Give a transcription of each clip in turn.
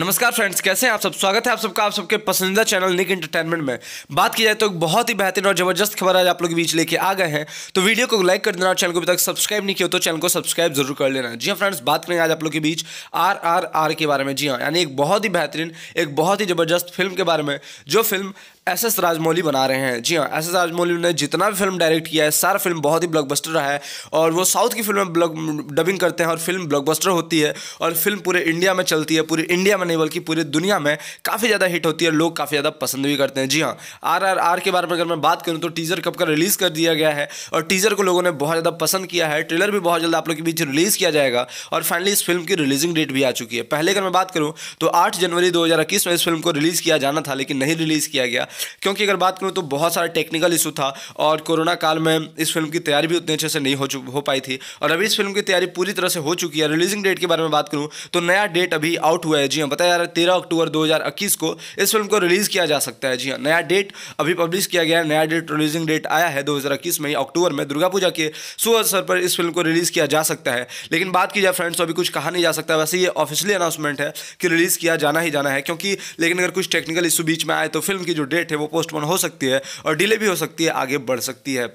नमस्कार फ्रेंड्स कैसे हैं आप सब स्वागत है आप सबका आप सबके पसंदीदा चैनल निक एंटरटेनमेंट में बात की जाए तो एक बहुत ही बेहतरीन और जबरदस्त खबर आज आप लोग के बीच लेके आ गए हैं तो वीडियो को लाइक कर देना और चैनल को अभी तक सब्सक्राइब नहीं किया तो चैनल को सब्सक्राइब जरूर कर लेना जी हाँ फ्रेंड्स बात करेंगे आज आप लोग के बीच आर आर आर के बारे में जी हाँ यानी एक बहुत ही बेहतरीन एक बहुत ही जबरदस्त फिल्म के बारे में जो फिल्म एस एस राजमौली बना रहे हैं जी हाँ एस एस राजमौली ने जितना भी फिल्म डायरेक्ट किया है सारा फिल्म बहुत ही ब्लॉकबस्टर रहा है और वो साउथ की फिल्म में डबिंग करते हैं और फिल्म ब्लॉकबस्टर होती है और फिल्म पूरे इंडिया में चलती है पूरे इंडिया में में नहीं बल्कि पूरी दुनिया में काफ़ी ज़्यादा हिट होती है लोग काफ़ी ज़्यादा पसंद भी करते हैं जी हाँ आर आर आर के बारे में अगर मैं बात करूँ तो टीज़र कब का रिलीज़ कर दिया गया है और टीज़र को लोगों ने बहुत ज़्यादा पसंद किया है ट्रेलर भी बहुत जल्द आप लोग के बीच रिलीज़ किया जाएगा और फाइनली इस फिल्म की रिलीजिंग डेट भी आ चुकी है पहले अगर मैं बात करूँ तो आठ जनवरी दो में इस फिल्म को रिलीज़ किया जाना था लेकिन नहीं रिलीज़ किया गया क्योंकि अगर बात करूँ तो बहुत सारा टेक्निकल इशू था और कोरोना काल में इस फिल्म की तैयारी भी उतने अच्छे से नहीं हो हो पाई थी और अभी इस फिल्म की तैयारी पूरी तरह से हो चुकी है रिलीजिंग डेट के बारे में बात करूँ तो नया डेट अभी आउट हुआ है जी हम हाँ, बताया जा रहा है तेरह अक्टूबर दो को इस फिल्म को रिलीज़ किया जा सकता है जी हाँ नया डेट अभी पब्लिश किया गया है नया डेट रिलीजिंग डेट आया है दो में अक्टूबर में दुर्गा पूजा के सो अवसर पर इस फिल्म को रिलीज़ किया जा सकता है लेकिन बात की जाए फ्रेंड्स तो अभी कुछ कहा नहीं जा सकता वैसे ये ऑफिशियली अनाउंसमेंट है कि रिलीज़ किया जाना ही जाना है क्योंकि लेकिन अगर कुछ टेक्निकल इशू बीच में आए तो फिल्म की जो डेट है वो पोस्टपोन हो सकती है और डिले भी हो सकती है आगे बढ़ सकती है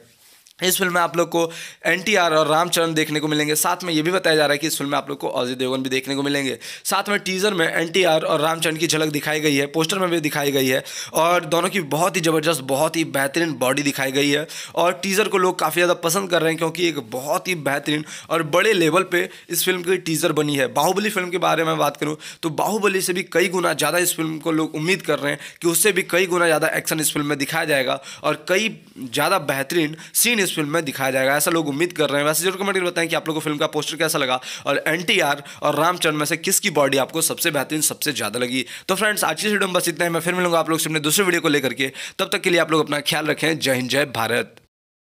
इस फिल्म में आप लोग को एन और रामचरण देखने को मिलेंगे साथ में ये भी बताया जा रहा है कि इस फिल्म में आप लोग को अजय देवगन भी देखने को मिलेंगे साथ में टीजर में एन और रामचरण की झलक दिखाई गई है पोस्टर में भी दिखाई गई है और दोनों की बहुत ही ज़बरदस्त बहुत ही बेहतरीन बॉडी दिखाई गई है और टीज़र को लोग काफ़ी ज़्यादा पसंद कर रहे हैं क्योंकि एक बहुत ही बेहतरीन और बड़े लेवल पर इस फिल्म की टीज़र बनी है बाहुबली फिल्म के बारे में बात करूँ तो बाहुबली से भी कई गुना ज़्यादा इस फिल्म को लोग उम्मीद कर रहे हैं कि उससे भी कई गुना ज़्यादा एक्शन इस फिल्म में दिखाया जाएगा और कई ज़्यादा बेहतरीन सीन इस इस फिल्म में दिखाया जाएगा ऐसा लोग उम्मीद कर रहे हैं वैसे जरूर कमेंट कर बताएं कि आप लोगों को फिल्म का पोस्टर कैसा लगा और एन और रामचंद्र में से किसकी बॉडी आपको सबसे बेहतरीन सबसे ज़्यादा लगी तो फ्रेंड्स आज की वीडियो में बस इतना ही मैं फिर मिलूंगा आप लोग से अपने दूसरे वीडियो को लेकर के तब तक के लिए आप लोग अपना ख्याल रखें जय हिंद जय भारत